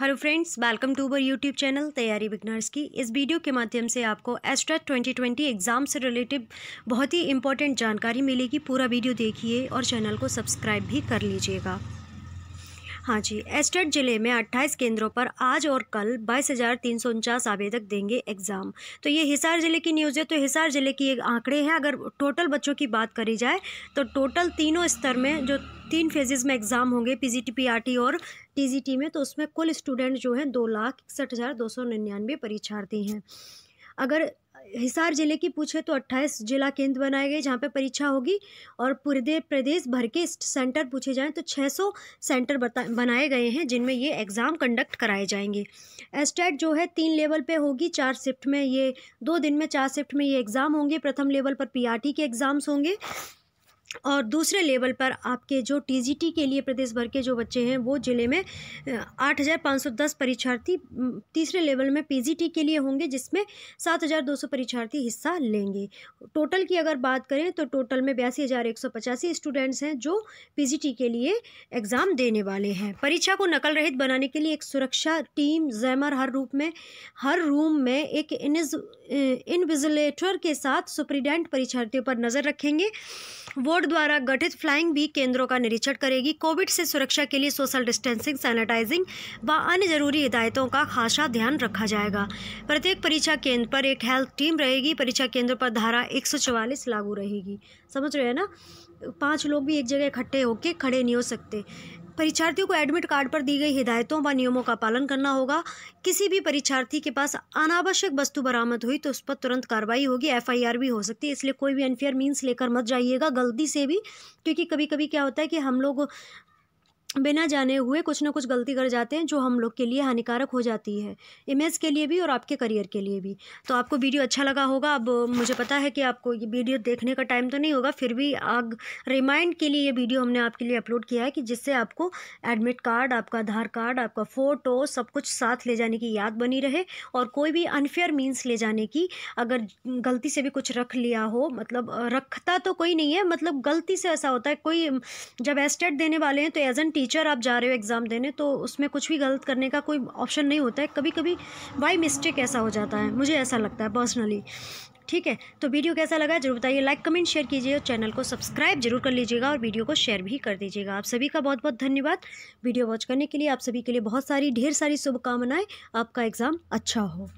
hello friends welcome to our YouTube channel तैयारी beginners की इस वीडियो के माध्यम से आपको एस्ट्रा 2020 एग्ज़ाम से रिलेटेड बहुत ही इंपॉर्टेंट जानकारी मिलेगी पूरा वीडियो देखिए और चैनल को सब्सक्राइब भी कर लीजिएगा हाँ जी एस्टेट ज़िले में 28 केंद्रों पर आज और कल बाईस आवेदक देंगे एग्ज़ाम तो ये हिसार ज़िले की न्यूज़ है तो हिसार ज़िले की एक आंकड़े हैं अगर टोटल बच्चों की बात करी जाए तो टोटल तीनों स्तर में जो तीन फेजेज़ में एग्ज़ाम होंगे पी जी और टी में तो उसमें कुल स्टूडेंट जो हैं दो लाख इकसठ हज़ार दो सौ निन्यानवे परीक्षार्थी हैं अगर हिसार जिले की पूछे तो 28 जिला केंद्र बनाए गए जहाँ पे परीक्षा होगी और पूरे प्रदेश भर के सेंटर पूछे जाएँ तो 600 सेंटर बनाए गए हैं जिनमें ये एग्ज़ाम कंडक्ट कराए जाएंगे एस्टेट जो है तीन लेवल पे होगी चार शिफ्ट में ये दो दिन में चार शिफ्ट में ये एग्ज़ाम होंगे प्रथम लेवल पर पीआरटी के एग्ज़ाम्स होंगे और दूसरे लेवल पर आपके जो टीजीटी के लिए प्रदेश भर के जो बच्चे हैं वो ज़िले में 8,510 परीक्षार्थी तीसरे लेवल में पीजीटी के लिए होंगे जिसमें 7,200 परीक्षार्थी हिस्सा लेंगे टोटल की अगर बात करें तो टोटल में बयासी हज़ार एक सौ पचासी स्टूडेंट्स हैं जो पीजीटी के लिए एग्ज़ाम देने वाले हैं परीक्षा को नकल रहित बनाने के लिए एक सुरक्षा टीम जैमर हर रूप में हर रूम में एक इनविजिलेटर के साथ सुप्रीडेंट परीक्षार्थियों पर नज़र रखेंगे वो बोर्ड द्वारा गठित फ्लाइंग बी केंद्रों का निरीक्षण करेगी कोविड से सुरक्षा के लिए सोशल डिस्टेंसिंग सैनिटाइजिंग व अन्य जरूरी हिदायतों का खासा ध्यान रखा जाएगा प्रत्येक परीक्षा केंद्र पर एक हेल्थ टीम रहेगी परीक्षा केंद्र पर धारा एक लागू रहेगी समझ रहे हैं ना पांच लोग भी एक जगह इकट्ठे होके खड़े नहीं हो सकते परीक्षार्थियों को एडमिट कार्ड पर दी गई हिदायतों व नियमों का पालन करना होगा किसी भी परीक्षार्थी के पास अनावश्यक वस्तु बरामद हुई तो उस पर तुरंत कार्रवाई होगी एफआईआर भी हो सकती है इसलिए कोई भी अनफेयर मीन्स लेकर मत जाइएगा गलती से भी क्योंकि कभी कभी क्या होता है कि हम लोग बिना जाने हुए कुछ ना कुछ गलती कर जाते हैं जो हम लोग के लिए हानिकारक हो जाती है इमेज के लिए भी और आपके करियर के लिए भी तो आपको वीडियो अच्छा लगा होगा अब मुझे पता है कि आपको ये वीडियो देखने का टाइम तो नहीं होगा फिर भी आग रिमाइंड के लिए ये वीडियो हमने आपके लिए अपलोड किया है कि जिससे आपको एडमिट कार्ड आपका आधार कार्ड आपका फ़ोटो सब कुछ साथ ले जाने की याद बनी रहे और कोई भी अनफेयर मीन्स ले जाने की अगर गलती से भी कुछ रख लिया हो मतलब रखता तो कोई नहीं है मतलब गलती से ऐसा होता है कोई जब एस्टेट देने वाले हैं तो एजेंट टीचर आप जा रहे हो एग्ज़ाम देने तो उसमें कुछ भी गलत करने का कोई ऑप्शन नहीं होता है कभी कभी बाई मिस्टेक ऐसा हो जाता है मुझे ऐसा लगता है पर्सनली ठीक है तो वीडियो कैसा लगा जरूर बताइए लाइक कमेंट शेयर कीजिए और चैनल को सब्सक्राइब जरूर कर लीजिएगा और वीडियो को शेयर भी कर दीजिएगा आप सभी का बहुत बहुत धन्यवाद वीडियो वॉच करने के लिए आप सभी के लिए बहुत सारी ढेर सारी शुभकामनाएं आपका एग्ज़ाम अच्छा हो